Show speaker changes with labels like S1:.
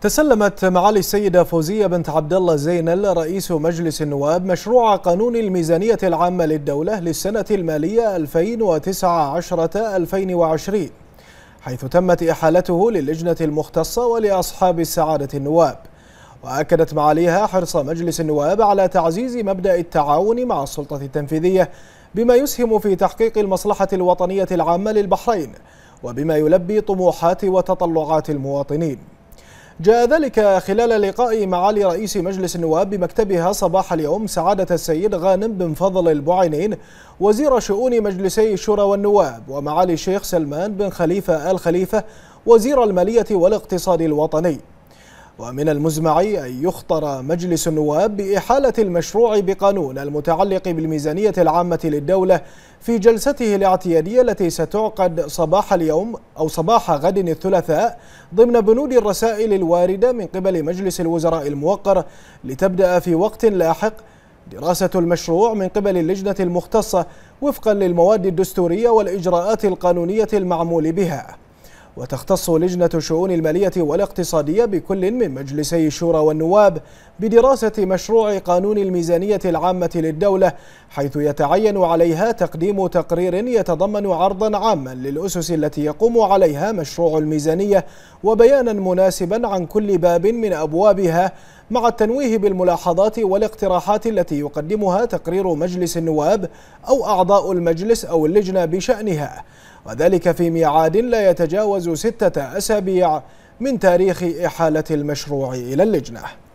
S1: تسلمت معالي السيدة فوزية بنت عبد الله زينل رئيس مجلس النواب مشروع قانون الميزانية العامة للدولة للسنة المالية 2019-2020 حيث تمت إحالته للجنة المختصة ولأصحاب السعادة النواب وأكدت معاليها حرص مجلس النواب على تعزيز مبدأ التعاون مع السلطة التنفيذية بما يسهم في تحقيق المصلحة الوطنية العامة للبحرين وبما يلبي طموحات وتطلعات المواطنين جاء ذلك خلال لقاء معالي رئيس مجلس النواب بمكتبها صباح اليوم سعادة السيد غانم بن فضل البعينين وزير شؤون مجلسي الشورى والنواب ومعالي الشيخ سلمان بن خليفة آل خليفة وزير المالية والاقتصاد الوطني ومن المزمع أن يخطر مجلس النواب بإحالة المشروع بقانون المتعلق بالميزانية العامة للدولة في جلسته الاعتيادية التي ستعقد صباح اليوم أو صباح غد الثلاثاء ضمن بنود الرسائل الواردة من قبل مجلس الوزراء الموقر لتبدأ في وقت لاحق دراسة المشروع من قبل اللجنة المختصة وفقا للمواد الدستورية والإجراءات القانونية المعمول بها وتختص لجنة الشؤون المالية والاقتصادية بكل من مجلسي الشورى والنواب بدراسة مشروع قانون الميزانية العامة للدولة حيث يتعين عليها تقديم تقرير يتضمن عرضا عاما للأسس التي يقوم عليها مشروع الميزانية وبيانا مناسبا عن كل باب من أبوابها مع التنويه بالملاحظات والاقتراحات التي يقدمها تقرير مجلس النواب أو أعضاء المجلس أو اللجنة بشأنها وذلك في ميعاد لا يتجاوز ستة أسابيع من تاريخ إحالة المشروع إلى اللجنة